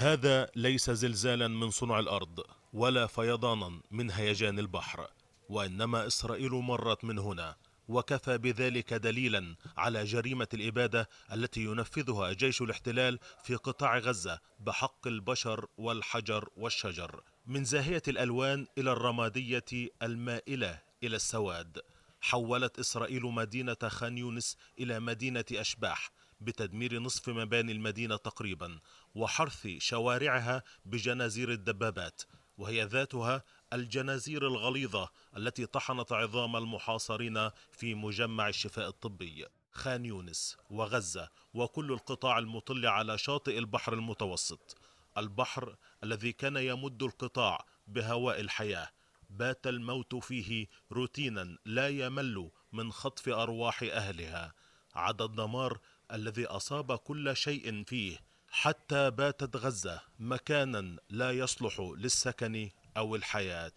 هذا ليس زلزالا من صنع الأرض ولا فيضانا من هيجان البحر وإنما إسرائيل مرت من هنا وكفى بذلك دليلا على جريمة الإبادة التي ينفذها جيش الاحتلال في قطاع غزة بحق البشر والحجر والشجر من زاهية الألوان إلى الرمادية المائلة إلى السواد حولت إسرائيل مدينة خان يونس إلى مدينة أشباح بتدمير نصف مباني المدينة تقريبا وحرث شوارعها بجنازير الدبابات وهي ذاتها الجنازير الغليظة التي طحنت عظام المحاصرين في مجمع الشفاء الطبي خان يونس وغزة وكل القطاع المطل على شاطئ البحر المتوسط البحر الذي كان يمد القطاع بهواء الحياة بات الموت فيه روتينا لا يمل من خطف أرواح أهلها عدد دمار الذي أصاب كل شيء فيه حتى باتت غزة مكانا لا يصلح للسكن أو الحياة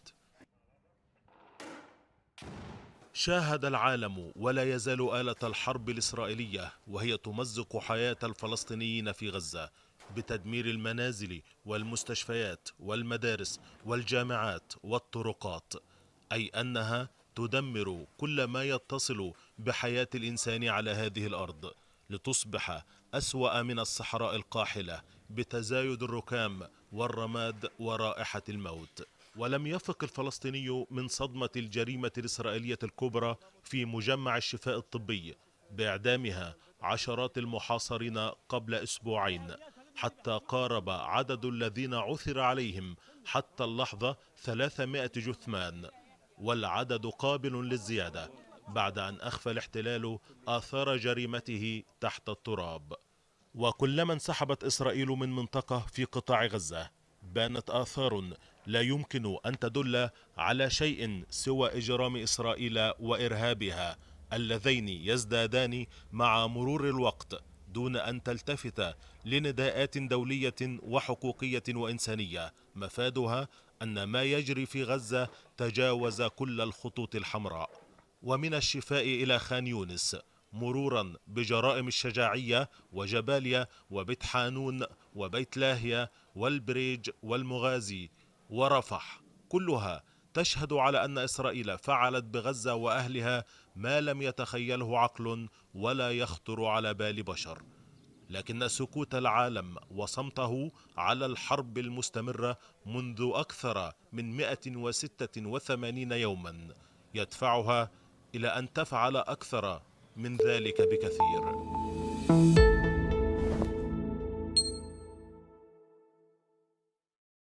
شاهد العالم ولا يزال آلة الحرب الإسرائيلية وهي تمزق حياة الفلسطينيين في غزة بتدمير المنازل والمستشفيات والمدارس والجامعات والطرقات أي أنها تدمر كل ما يتصل بحياة الإنسان على هذه الأرض لتصبح أسوأ من الصحراء القاحلة بتزايد الركام والرماد ورائحة الموت ولم يفق الفلسطيني من صدمة الجريمة الإسرائيلية الكبرى في مجمع الشفاء الطبي بإعدامها عشرات المحاصرين قبل أسبوعين حتى قارب عدد الذين عثر عليهم حتى اللحظة 300 جثمان والعدد قابل للزيادة بعد أن أخفى الاحتلال آثار جريمته تحت التراب وكلما انسحبت إسرائيل من منطقة في قطاع غزة بانت آثار لا يمكن أن تدل على شيء سوى إجرام إسرائيل وإرهابها اللذين يزدادان مع مرور الوقت دون أن تلتفت لنداءات دولية وحقوقية وإنسانية مفادها أن ما يجري في غزة تجاوز كل الخطوط الحمراء ومن الشفاء إلى خان يونس مرورا بجرائم الشجاعية وجباليا وبيت حانون وبيت لاهيا والبريج والمغازي ورفح كلها تشهد على أن إسرائيل فعلت بغزة وأهلها ما لم يتخيله عقل ولا يخطر على بال بشر لكن سكوت العالم وصمته على الحرب المستمرة منذ أكثر من 186 يوما يدفعها إلى أن تفعل أكثر من ذلك بكثير